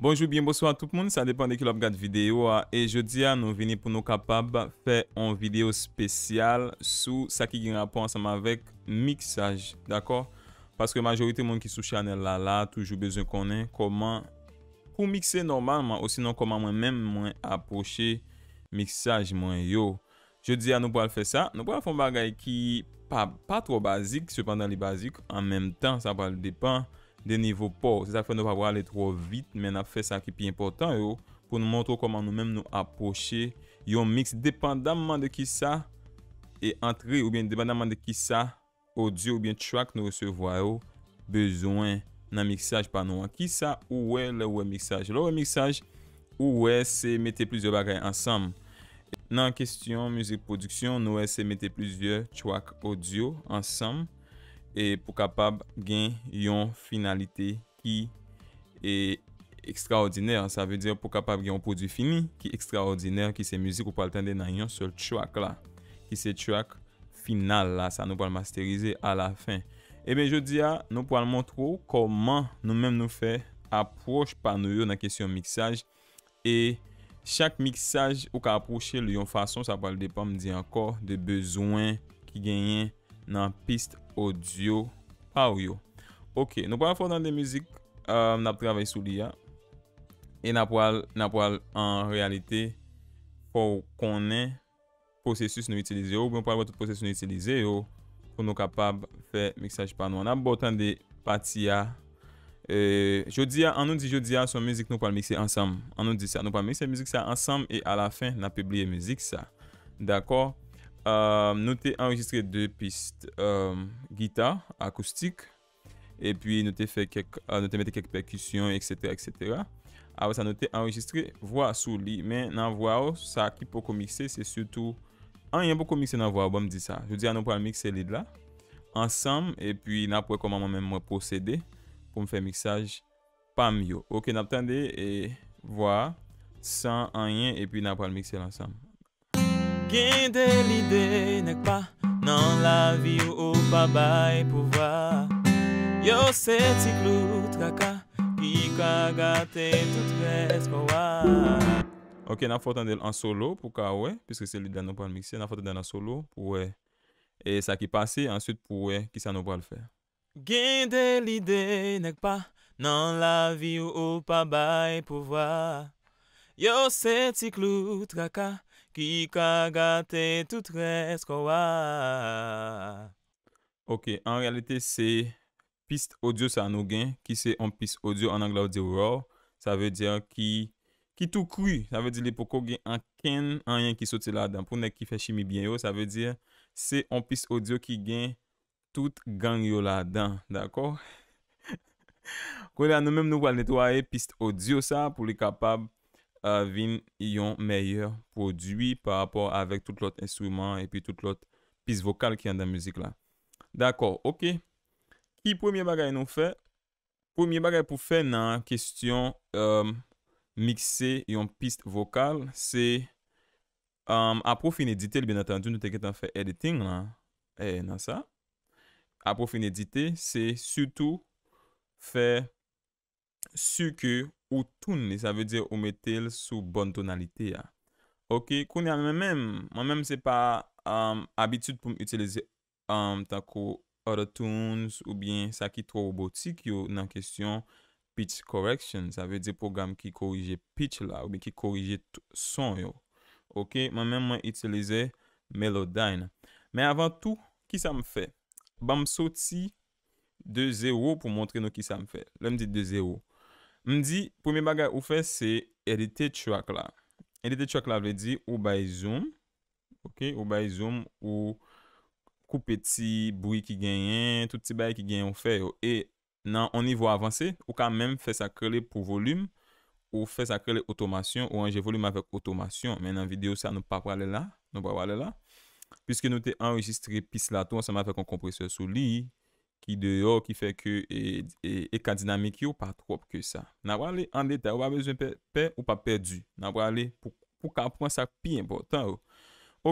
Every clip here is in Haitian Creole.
Bonjou, byenboswa tout moun, sa depande ki lop gade videyo a, e jodi a nou vini pou nou kapab fe an videyo spesyal sou sa ki gen raponsan ma vek miksaj, dakor? Paske majorite moun ki sou chanel la la, toujou bezon konen, koman pou mikse normalman, osinon koman mwen men mwen aposhe miksaj mwen yo. Jodi a nou po al fe sa, nou po al fon bagay ki pa tro basik, sepandan li basik, an menm tan, sa po al depan. De nivou pou, se sa fe nou pa wale tro vit men a fe sa ki pi important yo pou nou montrou koman nou men nou aposhe yon mix depandaman de ki sa e antre ou bien depandaman de ki sa audio ou bien track nou resevwa yo bezwen nan mixaj pa nou an ki sa ou we le we mixaj le we mixaj ou we se mette plizio bagay ansam nan kestyon mizik produksyon nou we se mette plizio track audio ansam E pou kapab gen yon finalite ki e ekstraordiner. Sa ve dire pou kapab gen yon produ fini ki ekstraordiner ki se muzik ou pal tende nan yon sol chwak la. Ki se chwak final la. Sa nou pal masterize a la fin. Ebe jodi ya nou pal montrou koman nou men nou fe aproche pa nou yo nan kesyon miksaj. E chak miksaj ou ka aproche le yon fason sa pal depan mdi ankor de bezwen ki genyen. nan pist odyo pa ou yo. Ok, nou pa an fon dan de mizik euh, nap travay sou li ya. E nap wal, nap wal an realite pou konen posesus nou itilize yo. Pou nou kapab fè miksaj pa nou. Nap botan de pati ya. E, jodi ya, an nou di jodi ya son mizik nou pal miksay ansam. An nou di sa, nou pal miksay mizik sa ansam e ala fin nap ebliye mizik sa. Dako? Euh, nou te enregistre dè piste euh, gita, akoustik epi nou te euh, mette kek perkusyon, etc. avè sa nou te enregistre vwa sou li, men nan vwa ou sa ki pou kon mixe, se sè tout an ah, yon pou kon mixe nan vwa ou, bon mdi sa an nou pral mixe li dla ansam, epi nan pou ekoman mwen mwen posede pou mwen fè mixaj pa myo, ok nan ap tende vwa, san an yon, epi nan pral mixe lansam Gende lide nek pa nan la vi ou ou pa bay pou vwa. Yo se ti klout kaka, ki kwa gate tout res pou wwa. Ok, nan fote an del an solo pou kwa we, piske se li dan nou pa an mikse, nan fote an del an solo pou we, e sa ki pase, answit pou we ki sa nou pa al fè. Gende lide nek pa nan la vi ou ou pa bay pou vwa. Yo se ti klout kaka, Ki kagate tout resko waa. Ok, an realite se pist audio sa an nou gen, ki se an pist audio an angla ou di ou waw. Sa ve dir ki, ki tou kri. Sa ve dir li poko gen an ken an yen ki sote la dan. Pou ne ki fè shimi bien yo, sa ve dir, se an pist audio ki gen tout gang yo la dan. Dako? Kou li an nou menm nou wale netware pist audio sa, pou li kapab... avin euh, yon meyye prodwi pa rapor avek tout lot ensouyman epi tout lot pis vokal ki an dan muzik la dakor, ok ki premye bagay nou fe premye bagay pou fe nan kestyon euh, mikse yon pist vokal se euh, apou fin edite, li bin atandu nou teketan fe editing la eh, nan sa apou fin edite, se sutou fe suke Ou toune, sa ve de ou metel sou bon tonalite ya. Ok, kouni an mè mè mèm, mè mèm se pa euh, abitud pou m'utilize euh, tako other tunes ou bien sa ki tro robotik yo nan kestyon pitch correction. Sa ve de program ki korije pitch la ou bi ki korije son yo. Ok, mè mè mè mèm itilize Melodyne. Mè avan tou, ki sa m'fe? Ba m'soti 2-0 pou montre nou ki sa m'fe. Lè m'di 2-0. M di, poumi bagay ou fe se erite chouak la. Erite chouak la vle di ou bay zoom. Ou bay zoom ou kou peti, boui ki genyen, touti bay ki genyen ou fe yo. E nan on y vo avanse, ou ka menm fe sakrele pou volume, ou fe sakrele otomasyon, ou anje volume avek otomasyon. Men nan video sa nou pa wale la, nou pa wale la. Piske nou te enregistre pis la tou, anseman fe kon kompresyon sou li yi. ki deyo ki fe ke e, e, e ka dinamik yo pa trop ke sa. Na wale, an deta, ou pa bezwen pe, ou pa pe du. Na wale, pou ka pwansa pi importan ou.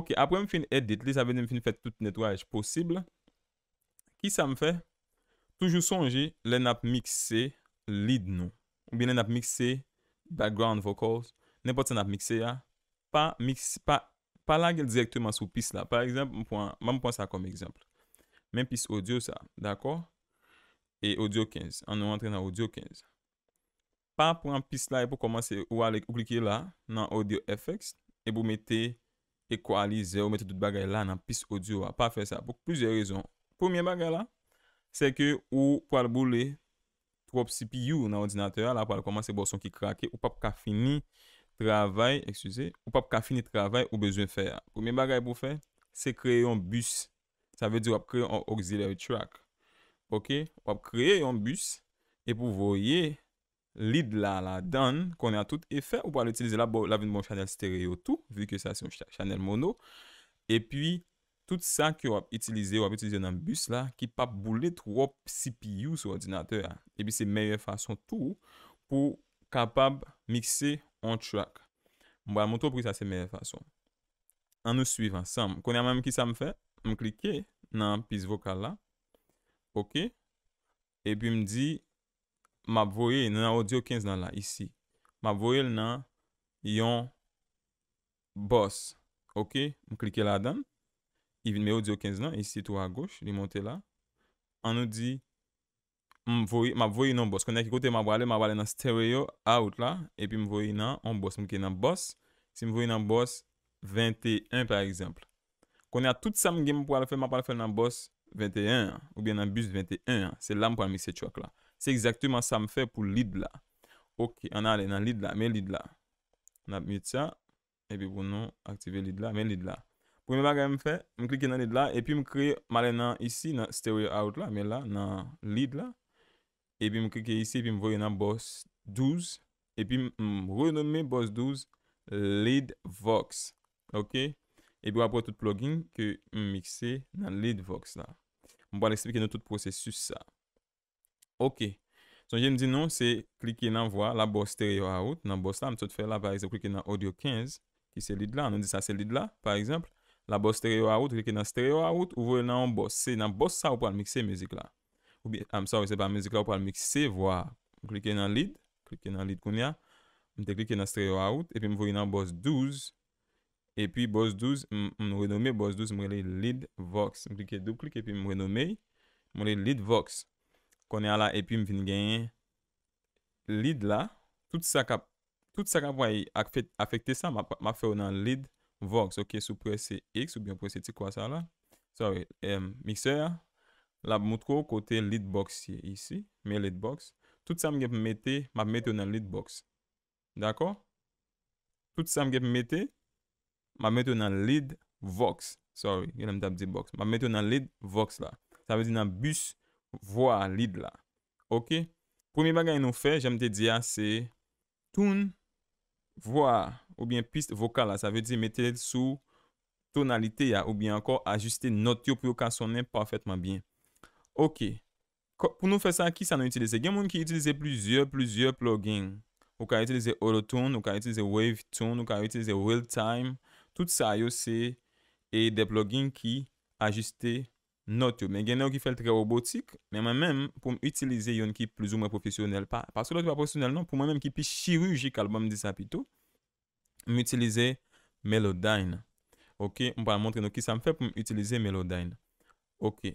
Ok, apre m fin edit li, sa ven m fin fete tout netwaj posibla. Ki sa m fe? Toujou sonji, le nap mikse lid nou. Ou bi le nap mikse background vocals, nepot se nap mikse ya, pa langel direktman sou pis la. Par exemple, m pwansa kom eksemple. Men pis audio sa, d'akor? E audio 15. An nou entre nan audio 15. Pa, pou an pis la, pou komanse ou alek ou klike la nan audio FX. E pou mette ekwalize ou mette tout bagay la nan pis audio a. Ah, pa fe sa pou plize rezon. Poumye bagay la, se ke ou pou al boule. Pou ap CPU nan ordinateur a. La pou al komanse bo son ki krake. Ou pa pou ka fini travay, eksuse. Ou pa pou ka fini travay ou bezwen fe. Poumye bagay pou fe, se kreye yon buss. Sa ve di wap kreye yon auxiliary track. Ok. Wap kreye yon bus. E pou voye. Lid la la dan. Konen a tout efek. Ou pa l'utilize la. La vin bon chanel stereo tou. Vi ke sa se yon chanel mono. E pi. Tout sa ki wap itilize. Wap itilize yon bus la. Ki pa boulet wap CPU sou ordinateur la. E pi se meye fason tou. Po kapab mikse yon track. Mwa bon, mwoto pri sa se meye fason. An nou suiv ansam. Konen a mwame ki sa mwfe? M klike nan pis vokal la. Ok. E pi m di. Ma voye nan audio 15 nan la. Isi. Ma voye nan yon boss. Ok. M klike la dan. I vime audio 15 nan. Isi tou a gos. Li monte la. An nou di. Ma voye nan boss. Konek kote ma vwele. Ma vwele nan stereo out la. E pi m voye nan on boss. M kike nan boss. Si m voye nan boss 21 par exemple. Konè a tout sam game pou al fè, ma pa al fè nan boss 21, oubyen nan bus 21. Se lam pou an mi se chok la. Se ekzaktouman sa m fè pou lid la. Ok, an ale nan lid la, men lid la. An ap miye tsa, epi pou nou aktive lid la, men lid la. Pou yon lag a yon fè, m klike nan lid la, epi m kre, malen nan isi, nan stereo out la, men la, nan lid la. Epi m klike isi, epi m voye nan boss 12, epi m rounan me boss 12, lid vox. Ok? e bi wap wap wap tout plug in ki m miksè nan lead vox la. M wap wap lèksepeke nou tout proses su sa. Ok. Son jè m di nou se klike nan wap la bòs stereo a wot, nan bòs la m sot fè la wap lèksepeke nan audio 15, ki se lid la, anon di sa se lid la, par exemple, la bòs stereo a wot, klike nan stereo a wot, ou wè nan bòs se nan bòs sa wap wap m miksè mèzik la. Ou bi an m sa wè se pa mèzik la wap wap m miksè wap. Klike nan lid, klike nan lid koun ya, m te klike nan stereo a wot, epi m wè nan b E pi boss 12, mwen renome boss 12 mwen li lid vox. Mwen li ke dub klik e pi mwen renome li lid vox. Kone ala e pi mwen vin genye lid la. Tout sa kapwa yi afekte sa, ma fe ou nan lid vox. Ok, sou prese x ou bi an prese ti kwa sa la. Sorry, mikser. La moutro kote lid vox ye isi. Me lid vox. Tout sa mwen gep mette, ma mette ou nan lid vox. Dako? Tout sa mwen gep mette. Ma mette ou nan lead vox. Sorry, yon am da bdi vox. Ma mette ou nan lead vox la. Sa vezi nan bus voa lead la. Ok. Promi bagay nou fe, jante diya se ton voa ou bien pist voka la. Sa vezi mette sou tonalite ya ou bien ankor ajuste notyo pou yo ka sonen parfaitman bien. Ok. Pou nou fe sa ki sa nou itilize? Gen moun ki itilize plizye plizye plug-in. Ou ka itilize auto-tone, ou ka itilize wave-tone, ou ka itilize real-time. Tout sa yo se e de blogging ki ajuste not yo. Men genè yo ki fel tre robotik. Men men men pou m itilize yon ki plouzou mwen profisyonel. Paske louti pa profisyonel non. Pou men men ki pi chirujik albou m di sa pi tou. M itilize Melodyne. Ok. M pa m montre nou ki sa m fe pou m itilize Melodyne. Ok.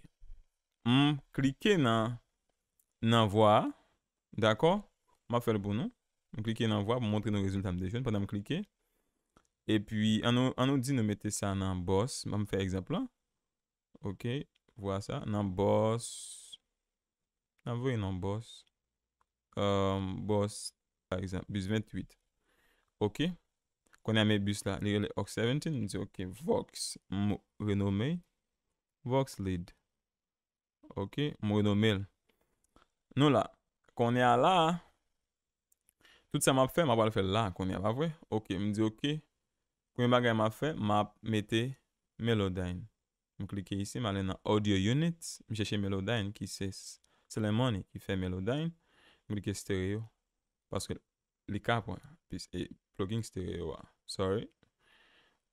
M klike nan. Nan vwa. Dako. Ma fel bono. M klike nan vwa pou m montre nou rezultat m de joun. Pan nan m klike. E pwi, an nou di nou mette sa nan boss. Ma m fe egzap la. Ok. Vwa sa. Nan boss. Nan vwe nan boss. Ehm, boss. Egzap. Bus 28. Ok. Konye a me bus la. Nye yon le Ox 17. M di ok. Vox. M renome. Vox lead. Ok. M renome l. Nou la. Konye a la. Tout sa ma fe. Ma wale fe la. Konye a la vwe. Ok. M di ok. Kwen bagay ma fe, ma mette Melodyne. M klike isi, ma le nan Audio Unit. Mi cheche Melodyne, ki se Slemoni ki fe Melodyne. M klike Stereo. Paske li kap wè, piste, e, Plogging Stereo wè. Sorry.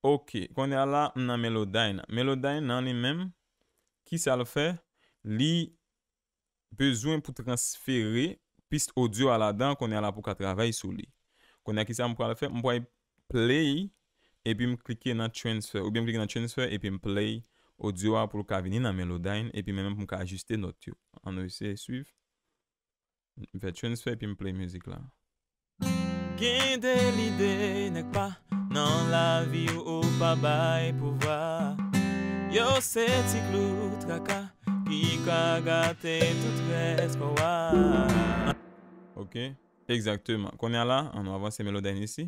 Ok, konye ala nan Melodyne. Melodyne nan li men, ki sa lò fe, li bezwen pou transfere piste audio ala dan, konye ala pou ka travay sou li. Konye ki sa m pou ala fe, m pou wè Play, Epi m klike nan transfer. Ou bi m klike nan transfer epi m play audio a pou l ka vini nan melodayn. Epi men men pou l ka ajuste not yo. An nou eseye suiv. M fè transfer epi m play müzik la. Ok. Eksaktouman. Kon ya la, an nou avan se melodayn isi.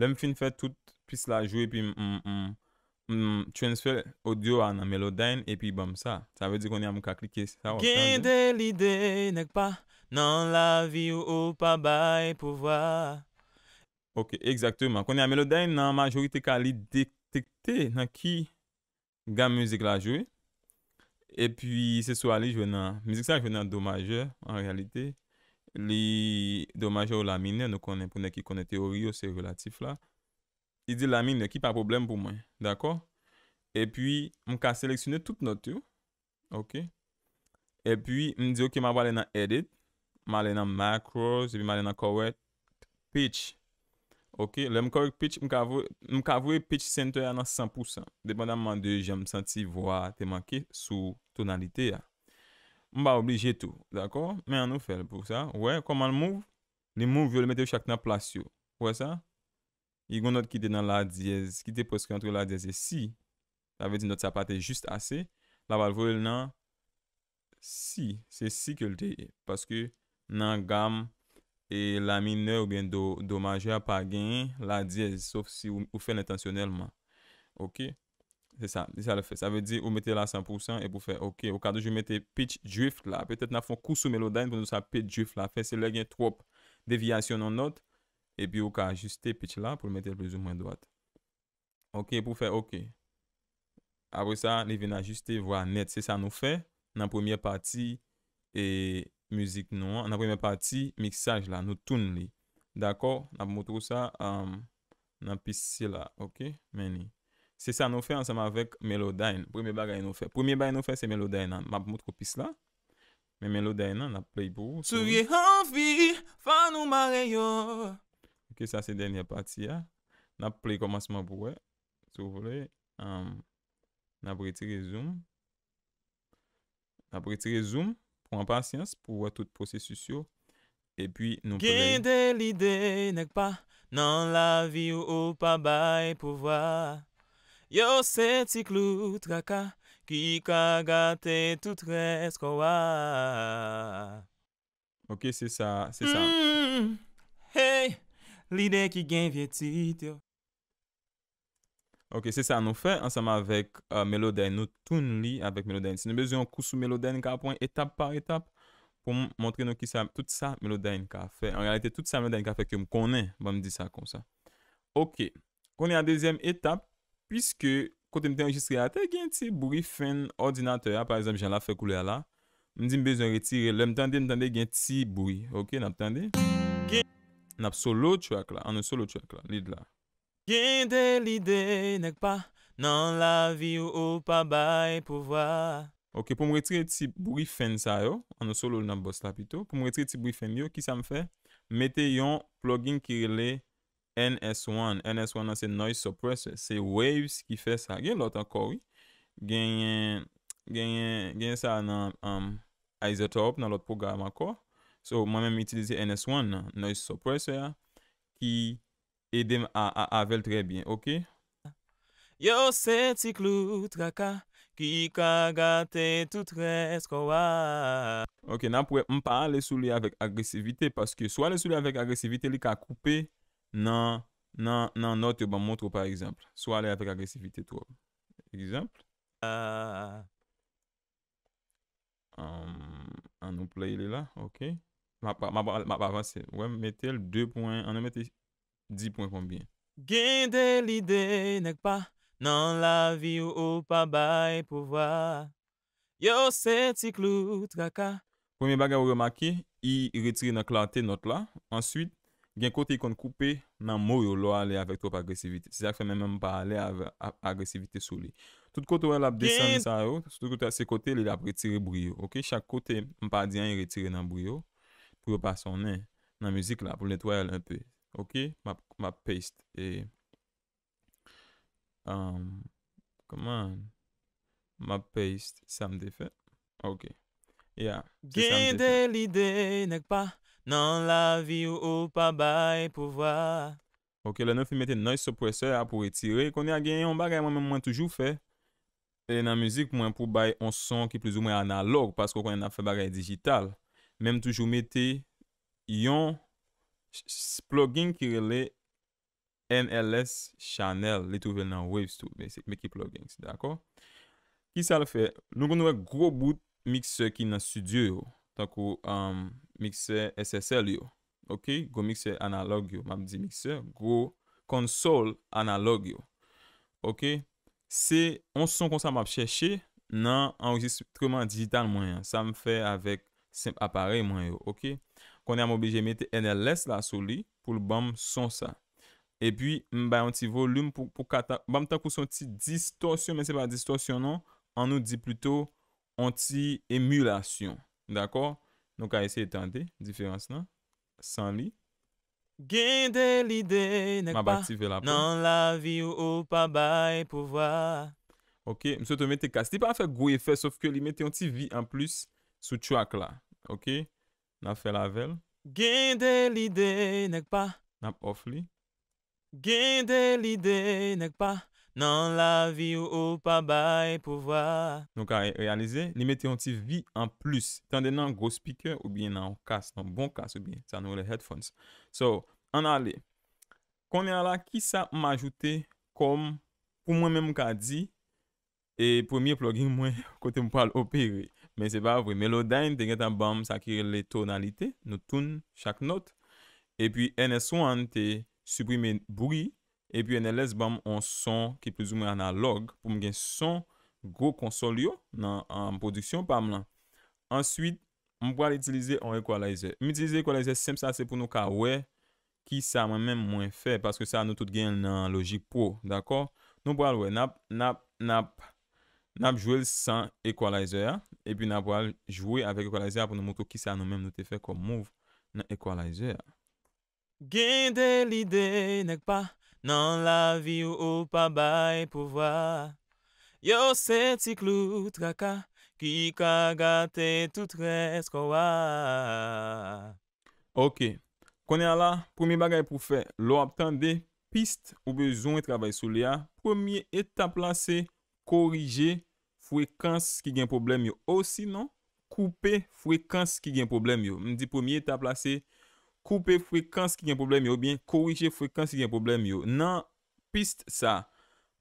Le m fin fè tout pis la jwe pi m transfer audio an an melodayn epi bam sa. Sa ve di konye an mou ka klike sa. Ki de li de nek pa nan la vi ou ou pa bay pou vwa. Ok, ekzaktouman. Konye an melodayn nan majorite ka li detekte nan ki ga mouzik la jwe. E pi se so ali jwe nan, mouzik sa jwe nan do maje, an realite. Li do maje ou la mine, nou konen pou neki konen teoriyo se relatif la. Si di lamine, ki pa problem pou mwen. D'akor? E pwi, m ka seleksyonne tout note yo. Ok? E pwi, m diyo ki ma wale nan edit. Ma wale nan macro. Se pi ma wale nan correct pitch. Ok? Le m correct pitch, m ka avouye pitch center ya nan 100%. Dependan man de jen m senti vwa te manke sou tonalite ya. M ba oblije tou. D'akor? Men an nou fel pou sa. Ouè, koman mouv? Li mouv yo le mete yo chak nan plasyo. Ouè sa? Ouè sa? Y goun not ki de nan la diez. Ki de poskri antre la diez e si. Sa ve di not sa pa te juste ase. La valvo el nan si. Se si ke lte. Paske nan gam e lamin ne ou bien do maje apagin la diez. Sof si ou fen intensionelman. Ok. Se sa. Se sa le fe. Sa ve di ou mette la 100% e pou fe. Ok. Ou kado je mette pitch drift la. Petet nan fon kousou melo dan pou nou sa pitch drift la. Fe se le gen trop devyasyon non not. E pi ou ka ajuste pitch la pou mette plez ou mwen doat. Ok pou fe ok. Apo sa li ven ajuste vwa net. Se sa nou fe nan premiye pati e mizik nou an. Nan premiye pati miksaj la nou tun li. Dako? Nan pou moutrou sa nan pis si la. Ok? Meni. Se sa nou fe ansama vek melo dayan. Premye bagay nou fe. Premye bagay nou fe se melo dayan an. Ma pou moutrou pis la. Meni melo dayan an. La play bou. Sou ye anvi fanou mare yo. Ok, sa se denye pati ya. Nap play komansman pou we. Sou vole, nap retire zoom. Nap retire zoom, pou an pasyans, pou we tout pose su syo. E pi nou play. Gide lide, nek pa, nan la vi ou ou pa bay pou wa. Yo se ti klout raka, ki kagate tout resko wa. Ok, se sa, se sa. Li de ki gen vye tit yo. Ok, se sa nou fe, ansama vek uh, Melodyne, nou ton li avek Melodyne. Se nou bezyon kousou Melodyne ka pon etap par etap, pou montre nou ki sa, tout sa Melodyne ka fe. En realite, tout sa Melodyne ka fe ke m konen, ba m di sa kon sa. Ok, konen a dezyem etap, pwiske kote m te enregistre ate, gen ti bouri fen ordinateur. A, par exemple, jan la fe koule a la. M di m bezyon retire le, m tende, m tende, gen ti bouri. Ok, n ap tende? Gen... Nap solo chwak la. Ano solo chwak la. Lid la. Gen de lide nek pa nan la vi ou pa bay pou vwa. Ok pou mwetre ti brifen sa yo. Ano solo nan boss la pito. Pou mwetre ti brifen yo. Ki sa m fe? Mete yon plugin ki rele NS1. NS1 an se noise suppressor. Se waves ki fe sa. Gen lot akorwi. Gen gen gen sa an a um, izotop nan lot program akor. So, mwen mèm itilize NS1 nan Noise Suppressor ya ki edem a avèl trebyen, okey? Okey, nan pou m pa ale sou li avèk agresivite paske sou ale sou li avèk agresivite li ka koupè nan note yo ban moutro, par exemple. Sou ale avèk agresivite troub. Ejemple. Ah. An nou play li la, okey? Ma pa avanse. Mwen metel 2 pwen, ane metel 10 pwen pou mbyen. Gen de li de nek pa nan la vi ou ou pa bay pou vwa. Yo se ti klout kaka. Pwenye baga ou remake, i retire nan klante not la. Ansyid, gen kote i kon koupe nan mou yo lo ale avek top agresivite. Se sa fè oh. men men mpa ale avek agresivite sou li. Tout kote ou el ap desen sa yo, tout kote a se kote li ap retire bwiyo. Ok, chak kote mpa diyan yi retire nan bwiyo. pou yo pa sonen nan mouzik la pou netwayel an pe. Ok, ma paste e... Come on, ma paste, sa m de fe. Ok, yeah, sa m de fe. Gende lide nek pa nan la vi ou ou pa bay pou vwa. Ok, le nou fi mette noise suppressor a pou etire. Kondi a genyon bagay mwen mwen toujou fe. E nan mouzik mwen pou bay an son ki plus ou mwen analogue pasko konen a fe bagay digital. Mem toujou mette yon plug-in kirele NLS Chanel. Li touven nan Waves tou. Mek ki plug-in. Dako? Ki sa le fe? Nou kon nou wek gro bout mikse ki nan studio yo. Tako um, mikse SSL yo. Ok? Go mikse analog yo. Map di mikse. Gro konsol analog yo. Ok? Se on son kon sa map cheshe, nan an oujistreman digital mwen. Sa m fe avek Sem apare yon, ok? Kon yon am obje mette NLS la sou li pou l'bam son sa. E pi, mba yon ti volume pou katak. Bam tak pou son ti distorsyon, men se pa distorsyon non. An nou di pluto, an ti emulasyon. D'akor? Nou ka ese etande, diferans nan. San li. Gen de li de, nek pa nan la vi ou ou pa bay pou vwa. Ok, mse te mette kast. Li pa afe gwe fe, sof ke li mette yon ti vi an plus. Sou tchouak la. Ok. Nap fe lavel. Gen de li de nek pa. Nap of li. Gen de li de nek pa. Nan la vi ou ou pa bay pou vwa. Nou ka realize. Ni mette yon ti vi an plus. Tande nan gros piker ou bien nan bon kas ou bien. Sa nou le headphones. So. An ale. Konen la ki sa m ajoute. Kom pou mwen men mou ka di. E premier plug in mwen kote mou pal operi. Men se pa vwe, Melodyne te gen tan bam sakire le tonalite, nou toune chak note. E pi NS1 te suprime brie, e pi NLS bam an son ki plus ou mwen analog pou mwen gen son go konsol yo nan produksyon pam lan. Ensuite, mwen pwal itilize an equalizer. Mwen itilize equalizer sem sa se pou nou ka wè ki sa mwen men mwen fè, paske sa nou tout gen nan logik pro, d'akor. Nou pwal wè, nap, nap, nap, nap jwel san equalizer a. E pi na po al jwwe avèk ekwalize apon nou moutou ki sa nou menm nou te fè kom mouv nan ekwalize a. Ok, konen a la, premi bagay pou fè. Lo aptan de, pist ou bezon e travay sou le a. Premier eta plase, korije. fwekans ki gen problem yo. Osinon, koupe fwekans ki gen problem yo. M di pomiye ta plase, koupe fwekans ki gen problem yo, bie korije fwekans ki gen problem yo. Nan pist sa,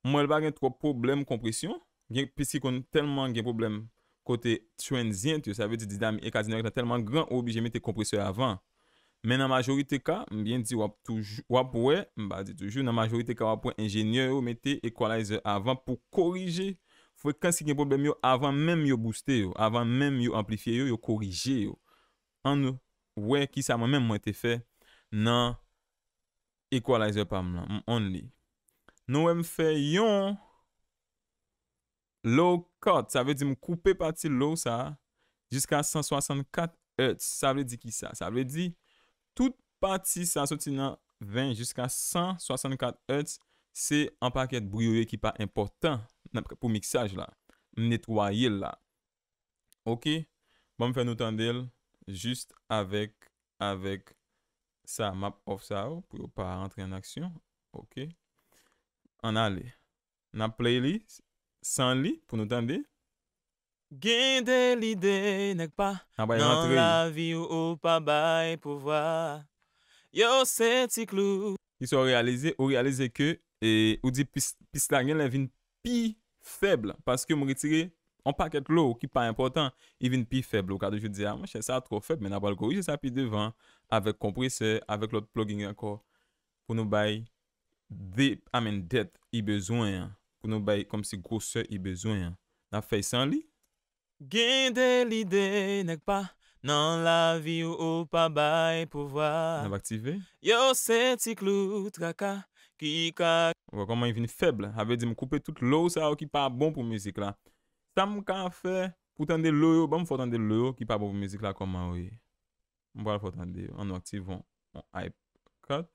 mwen elba gen tro problem kompresyon, gen pist ki kon telman gen problem kote tranzient yo, sa ve di di dami ekadiner tan telman gran obi jen mette kompresyon avan. Men nan majori te ka, m biye di wapwe, m ba di toujou, nan majori te ka wapwen enjenye yo, mette ekwalizer avan pou korije Fwe kansi gen problem yo avan menm yo booste yo, avan menm yo amplifiye yo, yo korije yo. An nou, wè ki sa mwen menm mwen te fe nan equalizer pam lan, mwen only. Nou wè m fe yon, low cut, sa vè di m koupe pati low sa, jiska 164 Hz. Sa vè di ki sa, sa vè di, tout pati sa soti nan 20 jiska 164 Hz, se an paket bwyo yo ki pa important. nan pou miksaj la, netwaye la. Ok, bon me fè nou tendel, just avèk, avèk sa map of sa ou, pou yo pa rentre an aksyon. Ok, an ale, nan play li, san li, pou nou tendel, gen de li de nek pa, nan la vi ou ou pa bay pou vwa, yo se ti klou. Yon se yo realize, yo realize ke, e, ou di pis la gen levin pi, Feble, paske mou ritire, an pa kek lò, ki pa important, ah, i vin pi feble, wakade jw di, a man chè sa tro feble, men apal koujè sa pi devan, avèk komprise, avèk lòt plogging akò, pou nou bay, de, amèn det, i bezwen, pou nou bay, kom si grosse, i bezwen, nan fèy san li. Gen de li de, nek pa, nan la vi ou ou pa bay pou vwa, nan vaktive, yo se ti klout, kaka, Wè konman yon vini feble, avè di m koupe tout lò ou sa wè ki pa bon pou müzik la. Sa m kan fè pou tende lò yo, ba m fò tende lò yo ki pa bon pou müzik la konman wè. M wè fò tende yo, an waktiv, an aip, kat,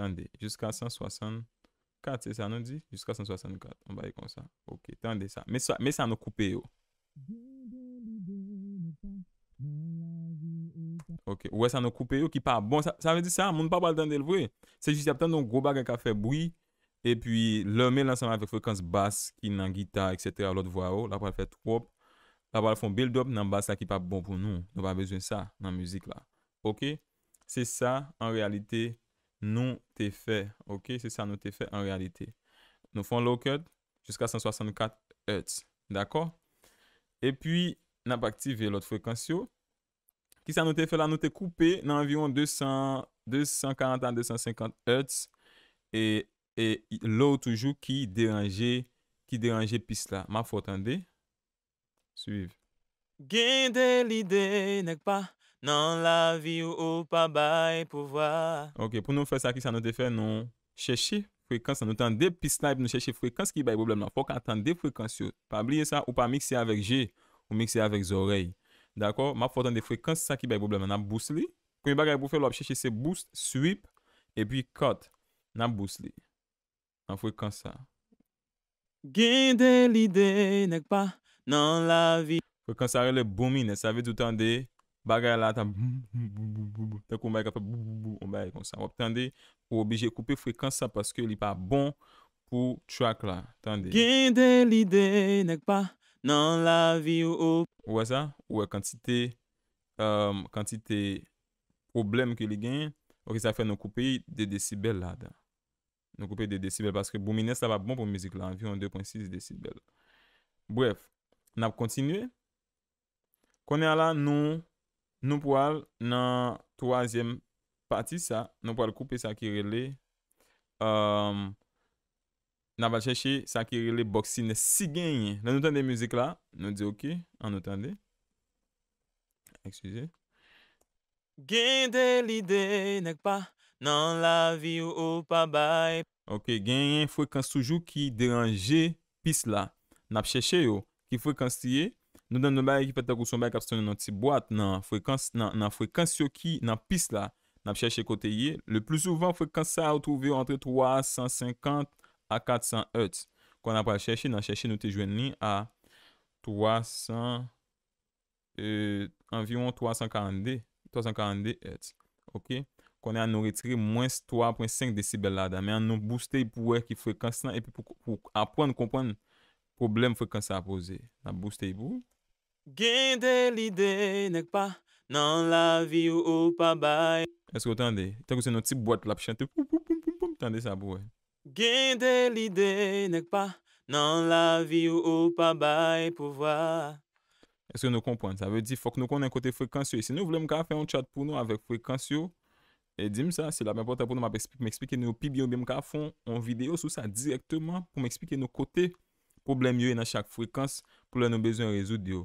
tende, jiska 164, se sa nan di, jiska 164, m baye kon sa, ok, tende sa, me sa, me sa nan koupe yo. Ouè sa nou koupe yo ki pa bon. Sa ven di sa, moun pa bal dan del vwe. Se jisi ap ten nou gro bagan ka fe brou. E pi lèmè lansanman avèk frekans bas ki nan gita, etc. Lòt vwa yo. Lè pa lè fè troup. Lè pa lè fon build up nan bas sa ki pa bon pou nou. Nou va bezwen sa nan müzik la. Ok? Se sa, an realite, nou te fe. Ok? Se sa, nou te fe an realite. Nou fon low cut, jiska 164 Hz. D'akor? E pi, nan pa aktive lòt frekans yo. Ki sa nou te fè la nou te koupe nan environ 240 an 250 Hz. E lor toujou ki deranje pis la. Ma fò tande. Suiv. Gen de li de nek pa nan la vi ou ou pa bay pou vwa. Ok, pou nou fè sa ki sa nou te fè, nou chèche frekans. Sa nou tande pis la ep nou chèche frekans ki bay problem nan. Fò kwa tande frekans yo. Pa abliye sa ou pa mikse avèk je ou mikse avèk zorey. Dako, ma fote an de frekans sa ki bay probleme nan boost li. Kwenye bagay pou fwe lop cheche se boost, sweep, epi cut nan boost li. Nan frekans sa. Ginde lide nek pa nan la vi. Frekans sa re le bomi ne, sa vet ou tande, bagay la ta bbou bbou bbou bbou, tenk ou mbaye kape bbou bbou bbou, mbaye kon sa. Wop tande, pou obije koupe frekans sa paske li pa bon pou track la. Tande. Ginde lide nek pa nan la vi. nan la vi ou ou. Ouwa sa, ouwa kantite, euh, kantite problem ki li gen, ok, sa fe nou koupey de decibel la da. Nou koupey de decibel, paske boumine sa va bon pou mizik la, environ 2.6 decibel. Bref, nap kontinue, konen la nou, nou poal nan toazem pati sa, nou poal koupey sa ki rele, eeeem, euh, nan pa chèche sa ki rele boksine si genyen. Nan nou tende müzik la, nou di ok, an nou tende. Ekstuize. Genyen frekans toujou ki deranje pis la. Nan p chèche yo, ki frekans tiye, nou den nou baye ki peta kouson baye kaps toun nou nan ti boat, nan frekans yo ki nan pis la. Nan p chèche koteye, le plou souvan frekans sa a wotouve yo entre 3, 150, A 400 Hz. Kon apwa chèche, nan chèche nou te jwen ni a 300, euh, environ 342, 342 Hz. Ok? Kon an nou re tre mwen 3.5 decibel la da. Men an nou booste pou wè ki frekans nan epi pou apwen konpwen problem frekans sa apose. Nan booste pou. Gende lide nek pa nan la vi ou ou pa bay. Eskou tande? Tenkou se nou ti bote lap chante pou pou pou pou pou tande sa pou wè. Gen de li de nek pa nan la vi ou ou pa bay pou vwa. E se nou kompon, sa ve di fok nou konen kote frekans yo. E se nou vle mka fe yon chat pou nou avek frekans yo, euh, e dim sa, se la mwen poten pou nou m ap eksplike, m eksplike nou yon pi bion bie mka fon yon video sou sa direktman pou m eksplike nou kote problem yo yon na chak frekans pou lè nou bezon rezoud yo.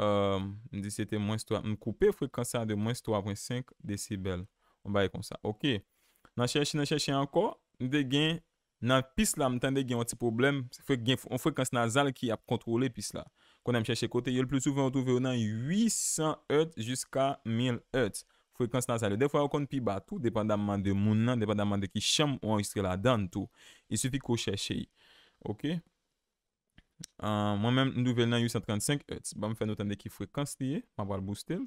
M di se te mwen stwa, m koupe frekans sa de mwen stwa vwen 5 decibel. M baye kon sa, ok. Nan chèche, nan chèche anko, m de gen... Nan pis la, m tande gen yon ti problem, se fwe gen yon frekans nazal ki ap kontrole pis la. Konen m chache kote, yo l plus souven w touve yon nan 800 Hz jusqu'a 1000 Hz frekans nazal. Yo defwa w kon pi batou, depan daman de moun nan, depan daman de ki chanm w anjistre la dan tou. Yon soufi kou chache yi. Ok? Mon euh, men, m douvel nan 835 Hz. Ba m fwe notande ki frekans liye, ma val boostel.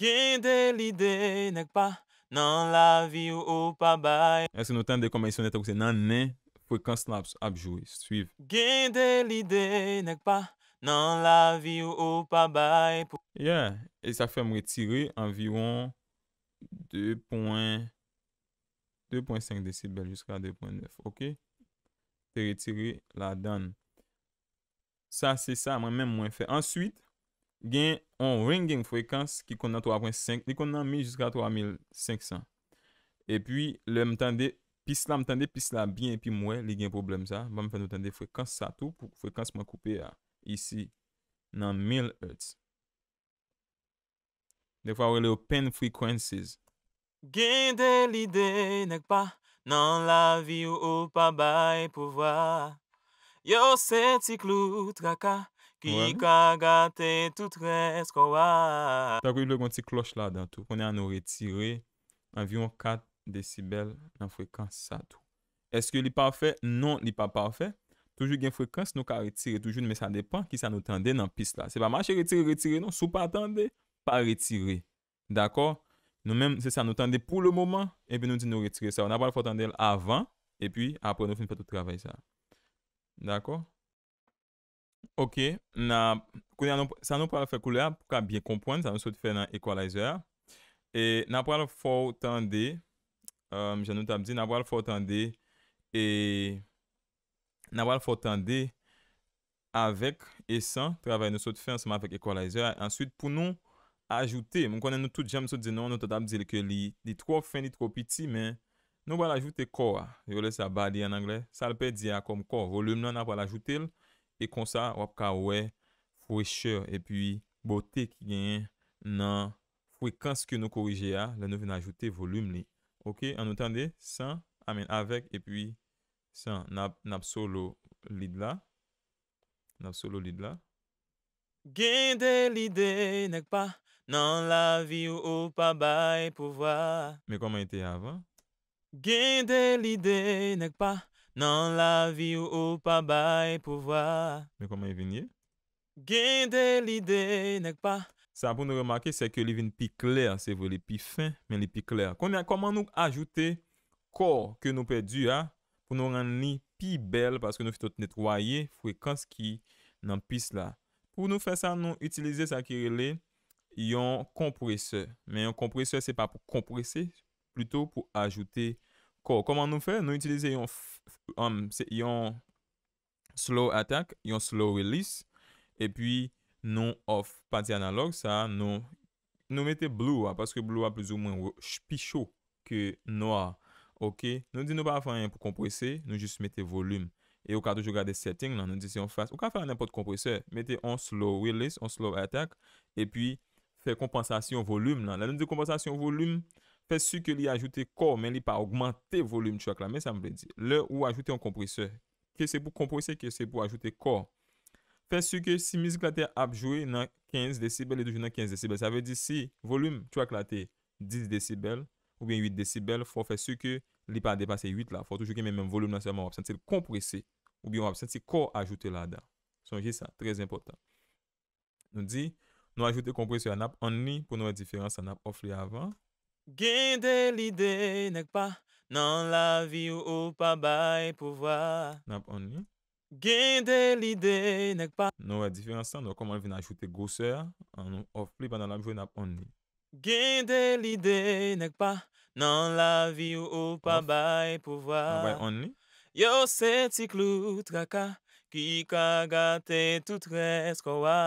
Gen de li de, nek pa, nan la vi ou ou pa bay. E se nou ten de komanisyon neta kou se nan nen, pou ek an slaps apjoui. Suiv. Gen de li de, nek pa, nan la vi ou ou pa bay. Yeah, e sa fe mwetire anviron 2.5 decibel jiska 2.9, ok? Te retire la dan. Sa se sa, mwen men mwen fe. Answit, Gen, on ring gen frekans ki kon nan 3.5, li kon nan mi jiska 3500. E pi, le mtande, pis la mtande, pis la bien, pi mwen li gen problem sa, mwen mpande mtande frekans sa tou, frekans man koupe ya, isi nan 1000 Hz. De fwa wè le open frequencies. Gen de li de nek pa, nan la vi ou ou pa bay pou vwa. Yo se ti klout kaka, I ka gate, tout resko wa. Tako, yu lè kon ti kloche la dan tou. Konè an nou retire, anvion 4 decibel nan frekans sa tou. Eske li pa pafe? Non, li pa pafe. Toujou gen frekans, nou ka retire toujou. Men sa depan ki sa nou tende nan pis la. Se pa manche retire, retire nou. Sou pa tende, pa retire. Dako? Nou men, se sa nou tende pou lè mouman, epi nou di nou retire sa. On apal fò tende el avan, epi apre nou fin pe tou travay sa. Dako? Ok, sa nou pou al fè koulè, pou ka bie kompwen, sa nou sot fè nan equalizer. E na pou al fò tande, um, jen nou ta bize, na pou al fò tande, e na pou al fò tande avèk e san, travèl nou sot fè anseman avèk equalizer. Ansewit pou nou ajoute, moun konen nou tout jèm sot zinon, nou ta tabize li ke li, li tro fè ni tro piti, men nou pou al ajoute kò, yo le sa bade an anglè, sa l pè di a kom kò, volum nan nou pou al ajoute lè, E konsa wap ka we fweshe e pi bote ki genyen nan fwekans ki nou korije a. Le nou ven ajoute volum li. Ok, an notande? San, amen, avek e pi san. Napsolo lid la. Napsolo lid la. Gende lide nek pa nan la vi ou ou pa bay pou vwa. Me koman ite avan? Gende lide nek pa nan la vi ou ou pa bay pou vwa. Nan la vi ou ou pa bay pou vwa. Men koman y e venye? Gen de li de nek pa. Sa pou nou remake se ke li ven pi kler. Se vwe li pi fin men li pi kler. Koman nou ajoute kor ke nou pe du ya? Pou nou rende li pi bel. Paske nou fitot netroyye frekans ki nan pis la. Pou nou fè sa nou utilize sa kirele yon kompresor. Men yon kompresor se pa pou kompresor. Plutou pou ajoute kompresor. Ko, koman nou fè? Nou itilize um, yon slow attack, yon slow release, epi nou off pati analog sa, nou mette blou a, paske blou a plus ou mwen pichou ke noa, ok? Nou di nou pa fè yon pou kompresse, nou jist mette volume. E ou ka toujou gade setting lan, nou di si yon fè, ou ka fè an apot kompresse, mette yon slow release, yon slow attack, epi fè kompensasyon volume lan. La nou di kompensasyon volume, Fesu ke li ajoute kor men li pa augmente volum chwa klamen sa mwen di. Le ou ajoute yon kompresor. Ke se pou kompresor, ke se pou ajoute kor. Fesu ke si mizik la te apjouye nan 15 decibel, le doujou nan 15 decibel. Sa ve di si volum chwa klamen 10 decibel ou bien 8 decibel. Fos fesu ke li pa depase 8 la. Fos toujouke men men volum nan seman wap senti yon kompresor ou bien wap senti kor ajoute la da. Sonje sa, trez important. Nou di nou ajoute kompresor an ap an li pou nou e diferans an ap ofli avan. Gen de li de nek pa nan la vi ou ou pa bay pou vwa Nap an li Gen de li de nek pa Nou e diferen san nou koman vin ajoute gose ya An nou of plip an nan anjou nap an li Gen de li de nek pa nan la vi ou ou pa bay pou vwa Nap an li Yo se ti klout raka ki kwa gate tout res kwa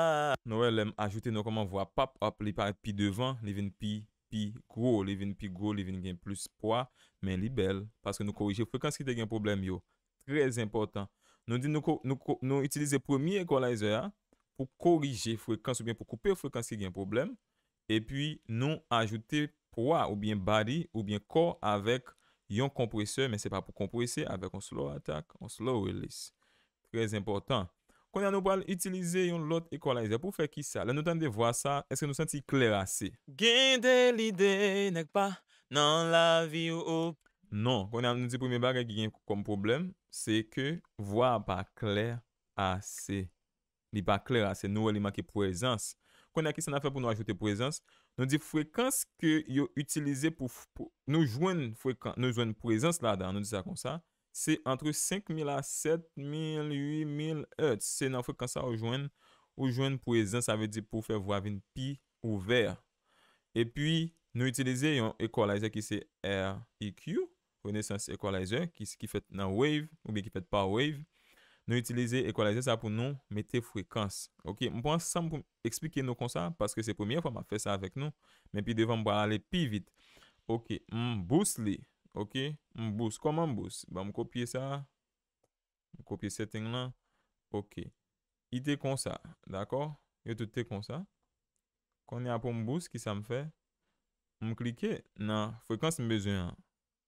Nou e lem ajoute nou koman vwa pap ap li pari pi devan li vin pi pi gro, li vin pi gro, li vin gen plus poa, men li bel, paske nou korije fwekans ki gen problem yo. Trez important. Nou itilize premier equalizer pou korije fwekans, ou bien pou koupe fwekans ki gen problem, e pi nou ajoute poa, ou bien bari, ou bien kor, avek yon kompresor, men se pa pou kompresor, avek on slow attack, on slow release. Trez important. Konè an nou pral itilize yon lot ekwalize pou fè ki sa? Lè nou tan de vwa sa, eske nou senti kler ase? Gen de l'ide nek pa nan la vi ou op. Non, konè an nou di primi bagè ki gen kom problem, se ke vwa ba kler ase. Li ba kler ase, nou wè li make prezans. Konè an ki san a fè pou nou ajote prezans, nou di frekans ke yo itilize pou nou jwen prezans la dan, nou di sa kon sa, Se antre 5000 a 7000, 8000 Hz, se nan frekansan ou jwen pou ezen, sa ve di pou fe vo aven pi ouver. E pi nou itilize yon equalizer ki se REQ, renesans equalizer, ki se ki fet nan wave ou bi ki fet pa wave. Nou itilize equalizer sa pou nou mete frekans. Ok, m pou ansan pou explike nou konsan, paske se premier fwa ma fe sa vek nou, men pi devan m pou ale pi vit. Ok, m boost li. Ok, m bous. Koman m bous? Ba m kopye sa. M kopye setting lan. Ok, ite kon sa. D'akor? Yo toute kon sa. Kon ya pou m bous, ki sa m fe? M klike nan frekwans m bezoyan.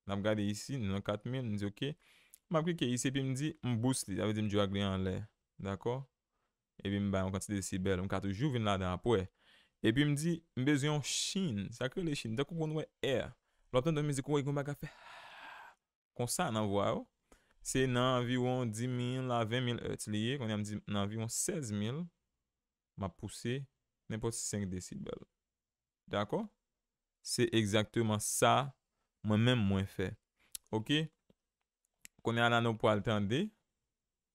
La m gade isi, nan 4000, m dizi ok. M ap klike isi, pe m di, m bous li. A ve di m jo agli an le. D'akor? E bi m bayan, m konti decibel. M katoujou vin la dan apwe. E pi m di, m bezoyan chine. Sakyo le chine? Dekou kon wè air? Lopten do mizik woy kon ba ka fe. Kon sa nan waw. Se nan avion 10.000 a 20.000 hertz liye. Kon yon avion 16.000. Ma puse. Nenpo 5 decibel. Dako? Se ekzaktouman sa. Mwen men mwen fe. Ok? Kon yon an nou pou altande.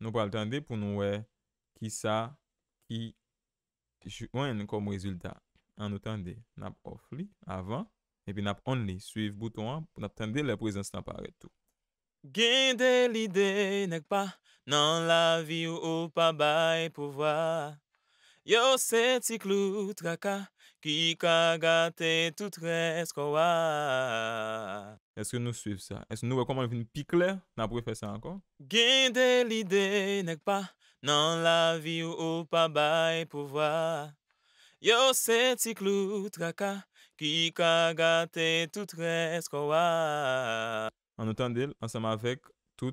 Nou pou altande pou nou we. Ki sa. Ki. Ki chouen kon mou rezultat. An nou tande. Nap ofli. Avan. epi nap only suif bouton an pou nap tende le prezents nan pare tout. Gende lide nek pa nan la vi ou ou pa bay pou vwa. Yo se ti klou tra ka ki ka gate tout res kwa waa. Eske nou suif sa? Eske nou rekomande vini pi kle? Nap pou fe se ankon? Gende lide nek pa nan la vi ou ou pa bay pou vwa. Yo c'est clou traka qui kagate tout wa. On entend d'elle ensemble avec tout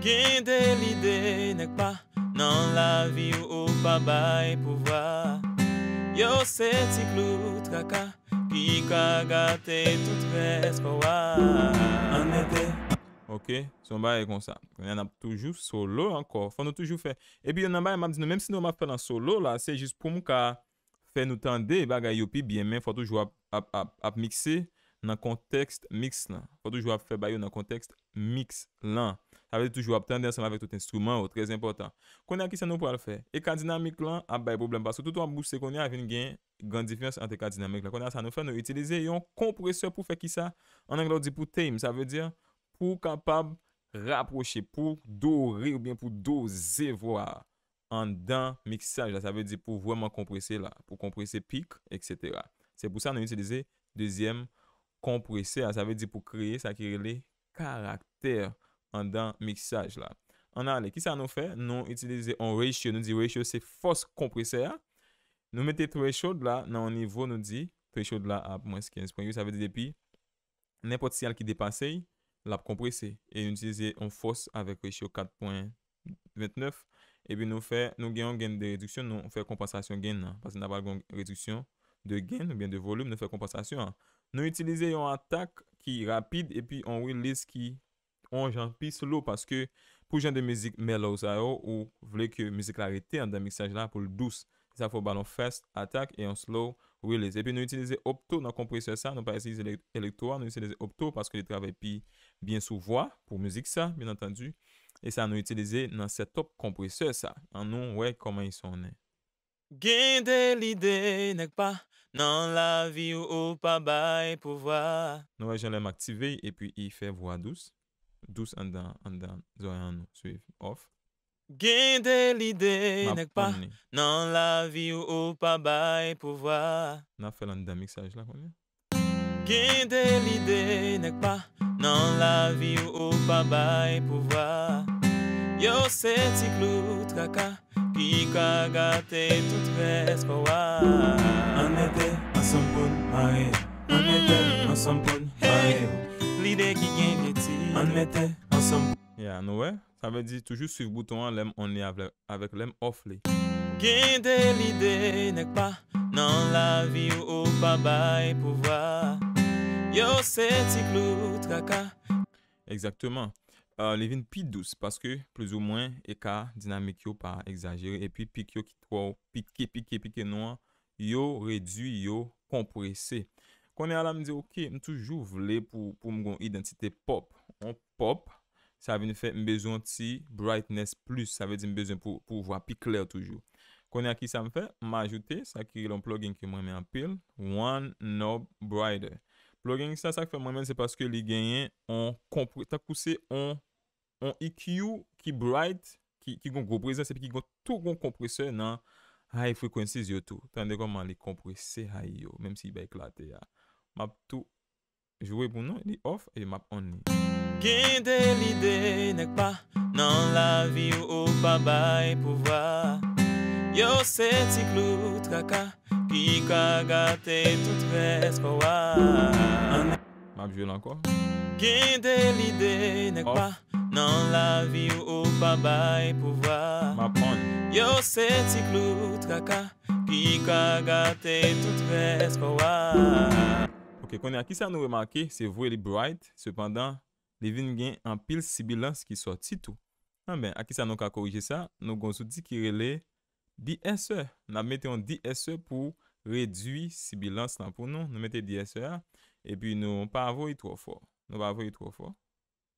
Qui de l'idée n'est pas dans la vie ou pas bail pouvoir. Yo c'est clou traka qui gâté tout reskoa. En été Ok, son ba yon kon sa. Kon yon ap toujou solo ankor. Fon nou toujou fe. Epi yon nan ba yon map di nou. Mem si nou map fe lan solo la, se jis pou mou ka fe nou tende bagay yopi, biye men fwa toujou ap mikse nan kontekst mikse lan. Fwa toujou ap fe bayo nan kontekst mikse lan. Sa ve toujou ap tende san avèk tout instrument ou, oh, trez important. Kon yon ki sa nou pou al fe? E ka dinamik lan ap baye problem. Baso toutou an bou se kon yon avè yon gen, gan difens an te ka dinamik lan. Kon yon sa nou fe nou itilize yon kompresor pou fe ki sa. An an gl pou kapab raproche, pou dorir, ou bien pou doze vwa an dan miksaj la. Sa ve di pou vweman kompresse la, pou kompresse pik, etc. Se pou sa nou itilize dezyem kompresse la. Sa ve di pou kreye, sa kreye le karakter an dan miksaj la. An ale, ki sa nou fe? Nou itilize an reyche, nou di reyche se fos kompresse la. Nou mette tre chod la nan an nivou nou di, tre chod la ap mwen skens, sa ve di de pi, nepot sial ki depasey, la kompresse. Et nous utilisez, on force avec ratio 4.29. Et puis nous fais, nous guérons gain de réduction, nous fais compensation gain. Parce que nous avons une réduction de gain, ou bien de volume, nous fais compensation. Nous utilisez un attaque qui est rapide, et puis on release qui en jante plus slow parce que pour jante de musique mellow, ça y est, ou vous voulez que la musique arrête, on a un mixage là pour le douce. Ça, il faut ballon fast, attaque, et on slow release. Et puis nous utilisez opto, nous compressez ça, nous pas utilisez l'électroire, nous utilisez opto parce que le bien sou vwa, pou müzik sa, bien entendi, e sa nou itilize nan set-up kompresor sa, an nou wèk koman yi sonen. Gen de l'ide, nek pa, nan la vi ou ou pa bay pou vwa. Nou wèk jen lèm aktive e pi yi fè vwa douz, douz an dan, an dan, zoyan nou suif off. Gen de l'ide, nek pa, nan la vi ou ou pa bay pou vwa. Nan fè lan de mixaj la konye. Gen de l'ide, nek pa, Nan la vi ou ou pa bay pou vwa Yo se ti klout kaka Ki kagate tout kres kowa Anmete ansanpoun pare Lide ki gen geti Anmete hmm. ansanpoun pare Gen de lide nek pa Nan la vi ou ou pa bay pou vwa Yo se ti klo traka. Eksakteman. Euh, Levin pi douz. Paske plus ou mwen e ka dinamik yo pa egzajere. E pi pik yo ki kwa ou pike pike pike nouan. Yo redu yo kompresse. Kone ala mi de ok. M toujou vle pou m gon identite pop. On pop. Sa veni fe m bezon ti brightness plus. Sa veni de m bezon pou vwa pi kler toujou. Kone a ki sa m fe. M ajoute. Sa ki lon plug in ki m wèmè an pil. One knob brighter. Florensa sa k fè mwen men se paske li genyen On komprese, ta kouse on On EQ ki bright Ki gon gobreze se pi ki gon Tou gon komprese nan High frequencies yo tou Tande koman li komprese hay yo Mèm si ba e klate ya Map tou, jowe pou nou Li off e map on Gende li dey nek pa Nan la vi yo ou pa bay pou va Yo se ti klout kaka Ki ka gate tout res kwa wak. Mab jwe lankor. Gen delide nek pa. Nan la vi ou ou pa bay pou wak. Mab pon. Yo se ti klout kaka. Ki ka gate tout res kwa wak. Ok, konen aki sa nou remarke, se vwe li bright. Sepandan, li vin gen an pil sibilans ki sotitou. An ben, aki sa nou ka korije sa, nou gonsou di kirele DSE. Nan mette yon DSE pou Redwi si bilans lan pou nou Nou mette DSR E pi nou pa avoyi tro fo Nou ba avoyi tro fo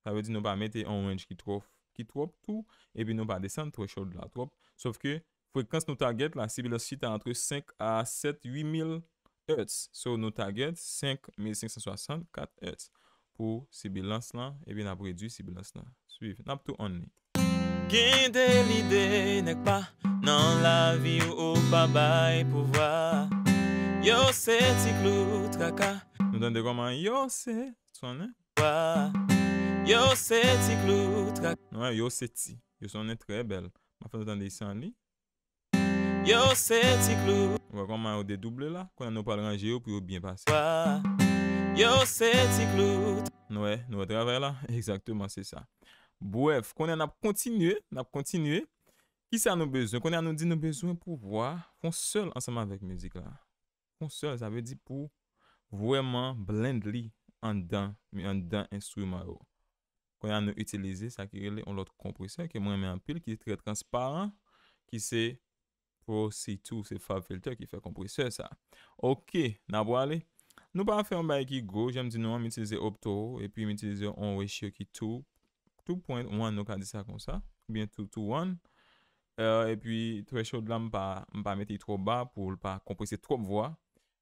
Ta ve di nou ba mette an range ki trof Ki trof tou E pi nou ba desan tro shot la trof Sof ke frekans nou taget la Si bilans fit an entre 5 a 7 8000 Hz So nou taget 5564 Hz Po si bilans lan E pi nou predu si bilans lan Suif, nap tou an li Gende lide nek pa Nan la vi ou ou Ba bay pou va Yo se ti glou tra ka. Nou dende koman yo se. Sonen. Wa. Yo se ti glou tra ka. Nou e yo se ti. Yo sonen tre bel. Mafan dende yi san li. Yo se ti glou. Nou e koman ou de double la. Kona nou pal rangye ou pou yo bin pase. Wa. Yo se ti glou tra ka. Nou e nou e traver la. Eksaktouman se sa. Bouef. Kona nou ap kontinue. Nap kontinue. Ki sa nou bezoun. Kona nou di nou bezoun pou wwa. Fon sol ansaman vek mizik la. kon se, sa ve di pou vwèman blend li an dan mi an dan enstrume a yo kwen an nou itilize, sa ki rele an lot kompresor, ke mwen men an pil, ki se transparan, ki se pro C2, se fab filter ki fe kompresor sa, ok nan bo ale, nou pa an fè an bay ki go jèm di nou an mitilize opto, epi mitilize an ratio ki 2 2.1, nou ka di sa kon sa bien 2.1 epi, euh, e threshold lam pa meti tro ba, pou pa kompresor tro vwa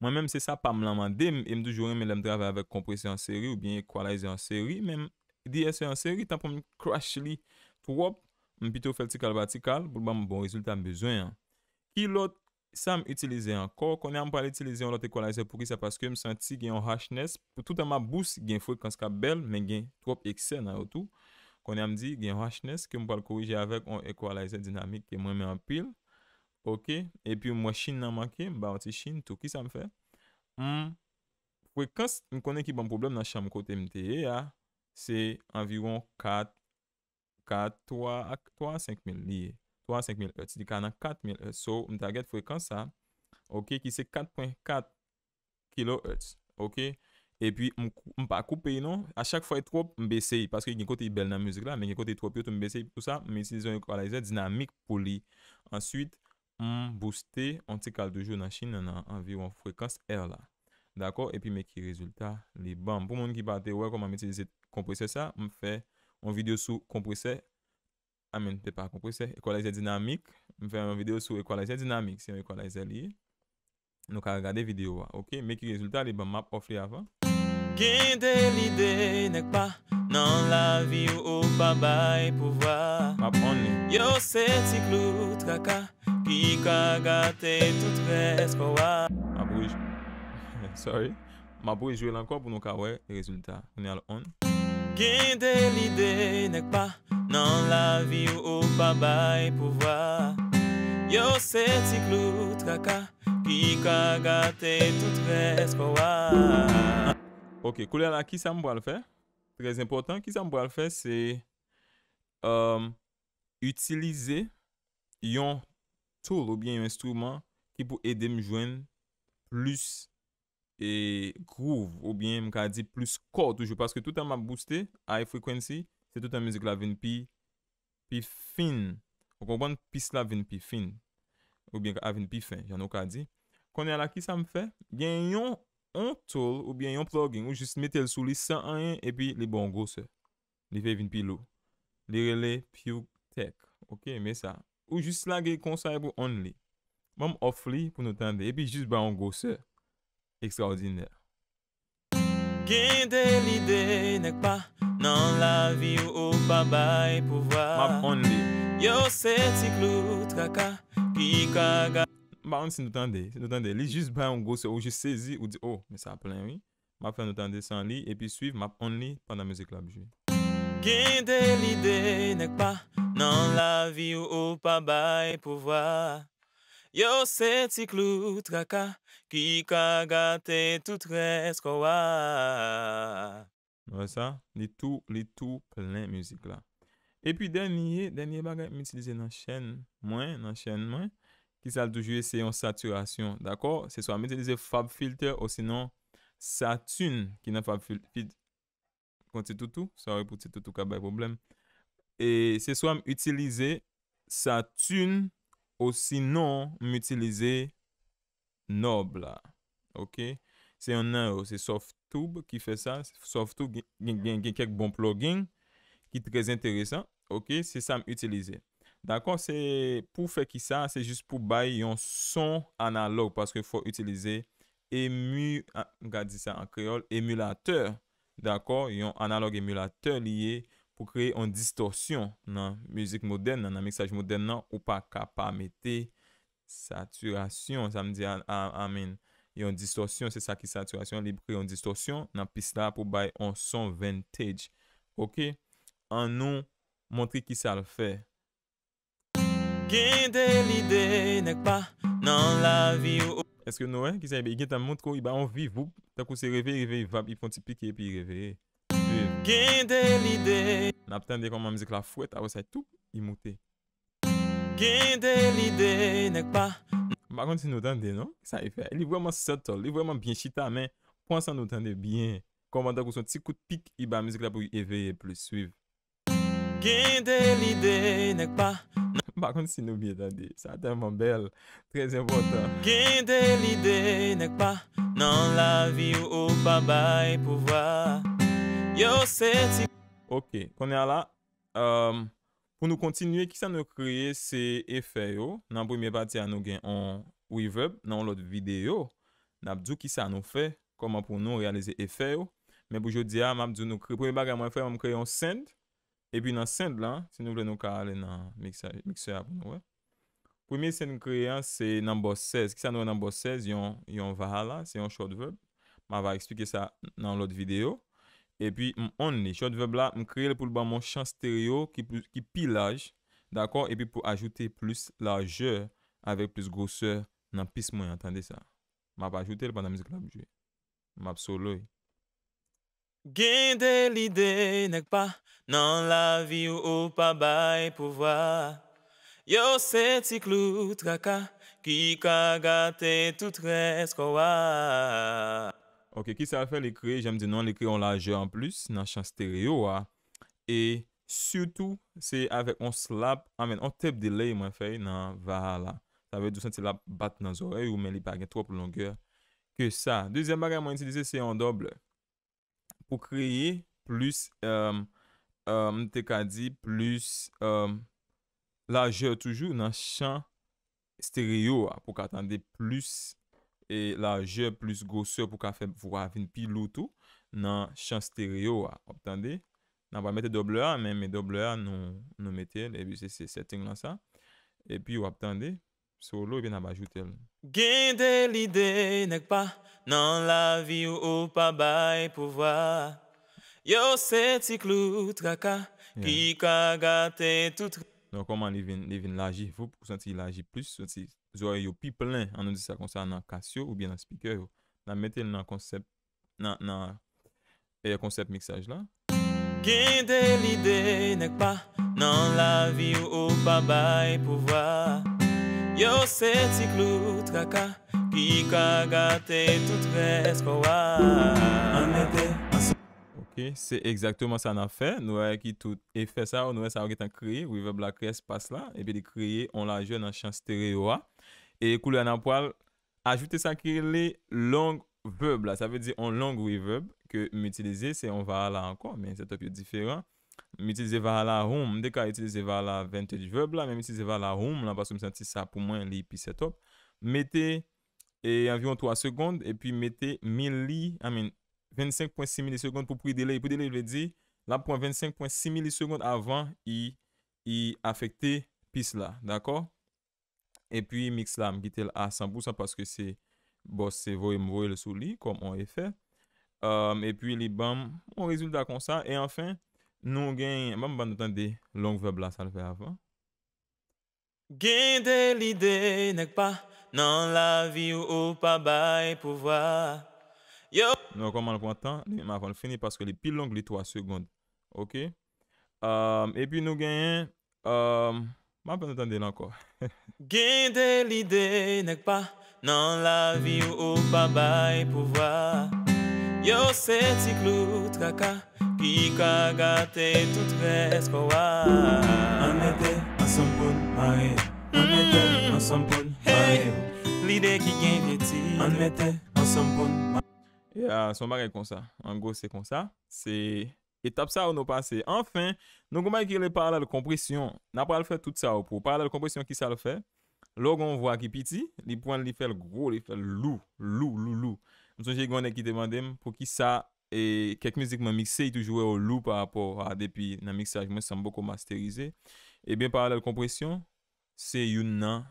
Mwen menm se sa pa m lanman dem, e m dojouren men lem drave avek kompresyon seri ou bien ekwalize yon seri, menm di ese yon seri tanpon m krashe li tou wop, m pito feltikal batikal, bouk ba m bon rezultat m bezwen. Ki lot sa m itilize anko, konye am pal itilize yon lot ekwalize pou ki sa paske m senti gen yon harshness, pou toutan ma bous gen fwek kanska bel men gen tou wop ekse nan yo tou, konye am di gen yon harshness, ke m pal korije avek yon ekwalize dinamik ke mwen men apil. Ok, epi mwen chine nanman ke, mwen ba wote chine tou, ki sa mwen fe? Mwen fwekans, mwen konen ki bon problem nan chan mwen kote mte ye ya, se environ 4, 3, 5 mili, 3, 5 mili, 4 mili, so mwen taget fwekans sa, ok, ki se 4.4 kilohertz, ok, epi mwen pa koupe yon, a chak fwekans, mwen besey, paske yon kote yon bel nan müzik la, mwen yon kote yon trop yon, mwen besey pou sa, mwen itize yon equalizer dinamik pou li, answit, m booste antikal dojou nan chine nan environ frekans R ah, la. Dako, epi meki rezultat li ban. Pou moun ki pate wè kom a metilize kompresè sa, m fè yon video sou kompresè, a men te pa kompresè, ekwalize dinamik, m fè yon video sou ekwalize dinamik, si yon ekwalize li, nou ka regade video wè. Ok, meki rezultat li ban, map ofli avan. Ginde lide nek pa, nan la vi ou ou baba e pouva. Map poni. Yo se ti klout kaka, Ki ka gate tout res kwa wak. Mabouj. Sorry. Mabouj jwe lankwa pou nou ka wè rezultat. On yal on. Gende lide nek pa. Nan la vi ou ou pa bay pou wak. Yo se tsi klout kaka. Ki ka gate tout res kwa wak. Ok. Kou lè la ki sa mbo al fè. Prez important. Ki sa mbo al fè se. Euh, Utilize yon. Ou byen yon instrument ki pou ede m jwen lus e groove Ou byen m ka di plus kod oujou Paske tout an ma booste, high frekwensi Se tout an mizik la ven pi fin Ou kon ban pis la ven pi fin Ou byen ka ven pi fin, jan nou ka di Konen la ki sa m fe? Byen yon ontol ou byen yon plogging Ou jist metel sou li 100 an yen E pi li bon gose Li fe ven pi low Li rele piou tek Ok, me sa Ou jis la ge konsay pou on li. Mam of li pou nou tan de. Epi jis bay an gose. Ekstraordinèr. Map on li. Ba an si nou tan de. Si nou tan de. Li jis bay an gose ou jis sezi ou di o. Oh, Mè sa ap len wè. Map fè nou tan de san li. Epi suiv map on li pwanda mèzèk la bi jwè. Ginde lide nek pa nan la vi ou ou pa bay pou vwa. Yo se ti klout raka ki kwa gate tout res kwa waa. Vwa sa, li tou, li tou, plen müzik la. E pi denye bagay, mè ti lize nan chen mwen, nan chen mwen, ki sal toujwe se yon saturasyon, dako? Se so a mè ti lize fab filter ou se non satun ki nan fab filter. kon ti toutou, sa wè pou ti toutou ka bè problem. E se swan m'utilize sa tune ou si non m'utilize nob la. Ok? Se yon nan yo, se soft tube ki fe sa, soft tube gen gen gen gen kek bon plugin ki trez enteresan. Ok? Se sa m'utilize. D'akon, pou fe ki sa, se jist pou bay yon son analog paske fò utilize emu, gadi ah, sa an kreol, emulateur. D'akor, yon analogue emulateur liye pou kreye yon distorsyon nan mizik modern nan nan miksaj modern nan ou pa kapamete. Saturasyon, sa m di an amin. Yon distorsyon, se sa ki saturasyon, li kreye yon distorsyon nan pis la pou baye yon son vintage. Ok, an nou, montri ki sa le fe. Gende lidey nek pa nan la viyo. Eske nou en, ki sa ybe, eh y gen tan moun tro, y ba anvive ou, ta kou se reve, reve, y vab, y fon ti pike, y pi reve, y vive. Nap tande kon man mizik la fwet, avè sa tou, y moute. Bakon ti notande, non? Sa yfe, e el y vreman sotol, y vreman bien chita, men, pwansan notande bien, kon man ta kou son ti kout pike, y ba mizik la pou y eveye, pou y suive. Gen de lide, y nek pa, nan. Bakon si nou biye dade, sa temman bel, trez impotant. Ok, konen ala, euh, pou nou kontinye ki sa nou kreye se efe yo, nan pou mwen bati an nou gen an reverb nan lout videyo, nan apdou ki sa nou fe, koman pou nou realize efe yo, men pou jodi a, mwen apdou nou kreye, pou mwen bati an nou kreye, mwen kreye an send, E pi nan sent la, se nou vle nou ka ale nan mikse ap nou we. Premier sent kreyan se nanbos 16. Kisa nou nanbos 16 yon vaha la, se yon short verb. Ma va eksplike sa nan lot video. E pi m'onne, short verb la, m'kreye le poulba moun chan stereo ki pilaj. Dako, e pi pou ajoute plus lajeur, avek plus grosseur nan pis mwen. Entende sa. Ma pa ajoute le panamiz glabjwe. Ma pso loy. Gen de li de nek pa nan la vi ou ou pa bay pou vwa Yo se ti klou tra ka ki ka gate tout res kwa wwa Ok, ki sa fè l'ikri, jèm di nan l'ikri an la jè an plus nan chan steryo wwa Et surtout, se avek an slap, amen, an tep de lèy mwen fèy nan vwa la Tavek dousen ti lap bat nan zorey ou men li bagen trop longè Kè sa, deuxième bagè mwen itilize se an doble pou kreye plus euh, euh, mte ka di plus euh, laje toujou nan chan stereo pou ka atande plus e laje plus gosye pou ka fe vwa vin pilou tou nan chan stereo. Obtande, nan wap mette doble a, men me doble a nou mette, le bi se setting lan sa. E pi wap tande. So lo ven a bajoutel Gende lide nek pa Nan la vi ou ou pa bay pou vwa Yo seti klout raka Ki kagate tout Non koman li ven laji Fou pou senti laji plus Senti zwa yo pi plen Ano di sa konsa nan kasyo ou bien nan speaker yo Nan metel nan konsep Nan E konsep miksaj la Gende lide nek pa Nan la vi ou ou pa bay pou vwa Yo se ti klout kaka, ki kagate tout respo wa. An e de. Ok, se ekzaktouman sa nan fe. Noue ki tout efesa ou noue sa wakit an kreye. Weweb la kreye spas la. Epe de kreye, on la jwen nan chan stereo wa. E koule an apwal ajoute sa kreye le long weweb la. Sa ve di an long weweb ke m'utilize. Se on va la an kon, men zetop yo diferan. Meti ze va la room, dek a iti ze va la 23 verb la, meni mi ti ze va la room la Baso mi senti sa pou mwen li pi setop Mete, e avyon 3 sekonde E pi meti mili Amin, 25.6 milisekonde Pou pri dele, pri dele jve di La pou 25.6 milisekonde avan I, i afekte Pis la, dako E pi mix la, m gite la asan pou sa Paske se, bo se voye m voye Le sou li, komon e fe E pi li bam, on rezulta Kon sa, e anfen Nou gen, mwen ban notan de long veb la salve avan. Gen de li de nek pa, nan la vi ou ou pa bay pou vwa. Yo, nou akonman pou an tan, li mwen avan fini paske li pil long li 3 segonde. Ok? Um, e pi nou gen, um, mwen ban notan de lankor. Gen de li de nek pa, nan la vi ou ou pa bay pou vwa. Yo, se ti klout kaka. Pi ka gate tout fresko wa An ete ansam pon mare An ete ansam pon mare Lide ki gen eti An ete ansam pon mare Ya, son bagay kon sa. An go se kon sa. Se etap sa ou nou pase. Anfen, nou gomay ki le paralel kompresyon. Na pral fè tout sa ou pou. Paralel kompresyon ki sa l fè. Logon vwa ki piti. Li pwan li fè l gro, li fè l lou. Lou, lou, lou. Mson jè gwenè ki demandem pou ki sa E kek mizik man mikse yi e toujwe ou lou pa rapor a depi nan miksaj. Mwen san mboko masterize. E bin paralel kompresyon, se yon nan.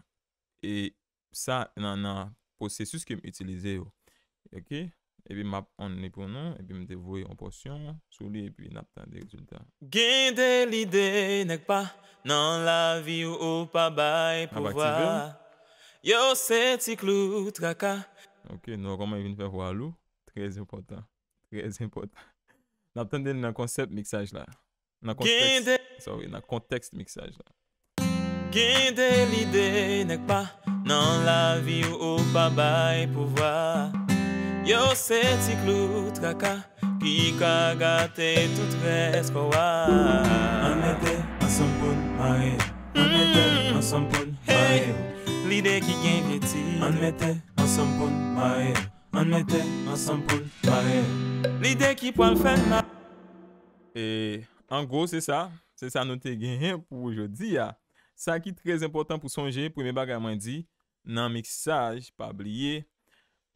E sa nan nan posesis kem utilize yo. E bi map an li pronan, e bi mdevoy en porsyon. Sou li e bi nap tan de rezultat. Gende lide nek pa nan la vi ou ou pa bay pouwa. Abaktive. Yo se ti klou traka. Ok, nou roma yi vin fè walo. Treze pota. Rezin pot Napende nan konsept miksaj la Nan kontekst miksaj la Gende lide nek pa Nan la vi ou ou pa bay pou va Yo se ti klout kaka Ki kagate tout res po wa Anmete ansanpon ma e Anmete ansanpon ma e Lide ki gen geti Anmete ansanpon ma e An metè ansan pou l'fare. L'ide ki pou al fè nan. E, an gros se sa. Se sa note gen pou oujodi ya. Sa ki trez important pou sonje. Primi baga man di. Nan mixaj, pa bliye.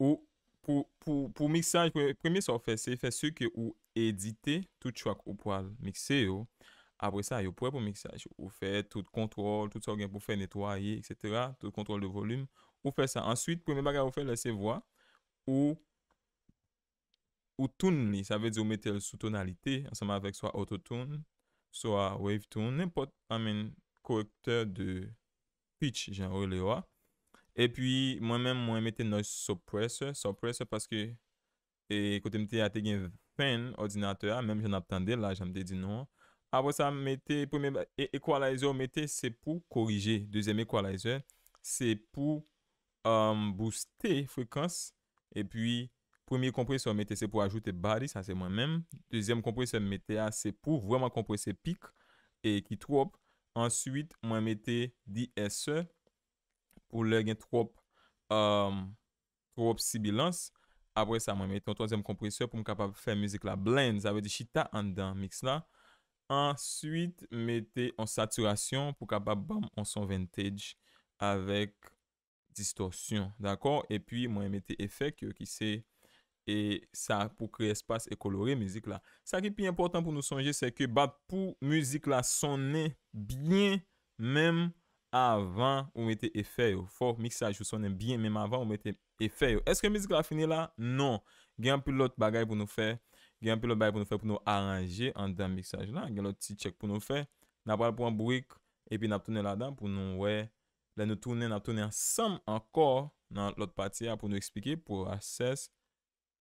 Ou, pou mixaj. Primi sa ou fè, se fè suke ou edite. Tout chwa pou al mixe yo. Apre sa, yo pou apou mixaj. Ou fè tout kontrol. Tout sa gen pou fè netwaye, etc. Tout kontrol de volume. Ou fè sa. Answit, premi baga ou fè lese vwa. Ou Ou tune li Sa ve di ou mette sou tonalite Anseman avek swa auto tune Swa wave tune Nenpot amen korekter de Pitch jan ou le wa E pi mwen men mwen mette noise suppressor Suppressor paske E kote mte ate gen pen Ordinator a Mwen jen ap tende la jen mte di nou A vo sa mwete Ekwalizer mwete se pou korije Dezem ekwalizer Se pou um, booste frekans Et puis, premier compresseur mette, c'est pour ajouter body, ça c'est moi-même. Deuxième compresseur mette, c'est pour vraiment compresseur peak. Et qui trop. Ensuite, moi mette 10 SE. Pour le gain trop. Euh, trop sibilance. Après ça, moi mette un troisième compresseur pour me kapab faire musique là. Blends, avec des chita en dedans. Mix là. Ensuite, mette en saturation. Pour kapab, bam, en son vintage. Avec... Distorsyon, d'akor, e pi mwen mette efek yo ki se E sa pou kre espas e kolore mizik la Sa ki pi important pou nou sonje se ke bat pou mizik la sonne Bien menm avan ou mette efek yo For miksaj ou sonne bien menm avan ou mette efek yo Eske mizik la fini la? Non Gen apil lot bagay pou nou fe Gen apil lot bagay pou nou fe pou nou aranje An dan miksaj la, gen lot ti tchek pou nou fe Na pral pou an burik E pi nap tounen la dan pou nou wey la nou toune, la nou toune ansam ankor nan lot pati a pou nou eksplike pou ases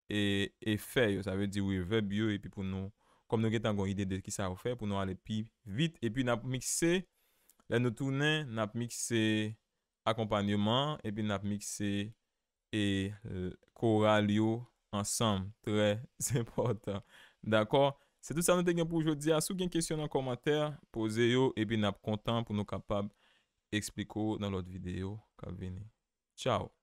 e fey yo, sa ve di ou e vebyo e pi pou nou, kom nou gen tangon ide de ki sa ou fe pou nou ale pi vit e pi nap mikse, la nou toune nap mikse akompanyoman e pi nap mikse e koral euh, yo ansam, tre zepotan, dakor se tout sa nou te gen pou jodi, asou gen kesyon nan komater, pose yo e pi nap kontan pou nou kapab Eksplikou nan lot videyo Ka vini Chow